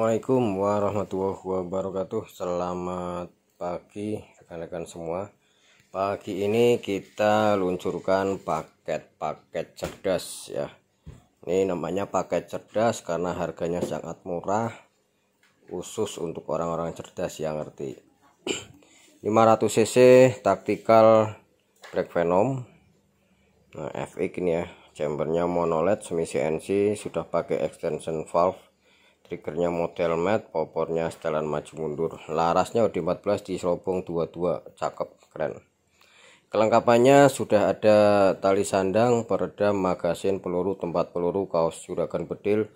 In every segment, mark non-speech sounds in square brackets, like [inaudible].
Assalamualaikum warahmatullahi wabarakatuh Selamat pagi rekan-rekan semua Pagi ini kita luncurkan paket-paket cerdas ya Ini namanya paket cerdas karena harganya sangat murah Khusus untuk orang-orang cerdas yang ngerti 500cc [clears throat] tactical brake venom Nah FX ini ya Chambernya monoled semi CNC sudah pakai extension valve triggernya model mat popornya setelan maju mundur larasnya OD 14 di selobong 22 cakep keren kelengkapannya sudah ada tali sandang peredam magasin peluru tempat peluru kaos juragan bedil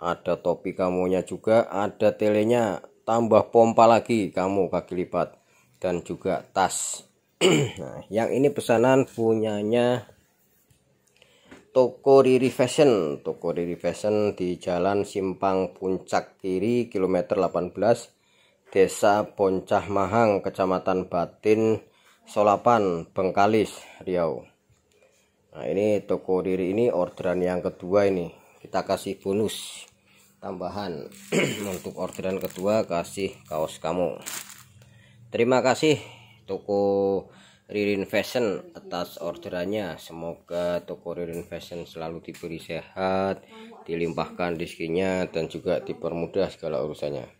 ada topi kamunya juga ada telenya tambah pompa lagi kamu kaki lipat dan juga tas [clears throat] nah yang ini pesanan punyanya toko Riri Fashion toko Riri Fashion di Jalan Simpang Puncak Kiri kilometer 18 Desa Poncah Mahang Kecamatan Batin Solapan Bengkalis Riau Nah ini toko Riri ini orderan yang kedua ini kita kasih bonus tambahan [clears throat] untuk orderan kedua kasih kaos kamu terima kasih toko Ririn Fashion atas orderannya. Semoga toko Ririn Fashion selalu diberi sehat, dilimpahkan rezekinya dan juga dipermudah segala urusannya.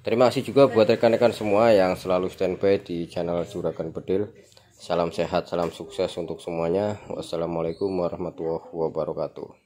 Terima kasih juga buat rekan-rekan semua yang selalu standby di channel Juragan Bedil. Salam sehat, salam sukses untuk semuanya. Wassalamualaikum warahmatullahi wabarakatuh.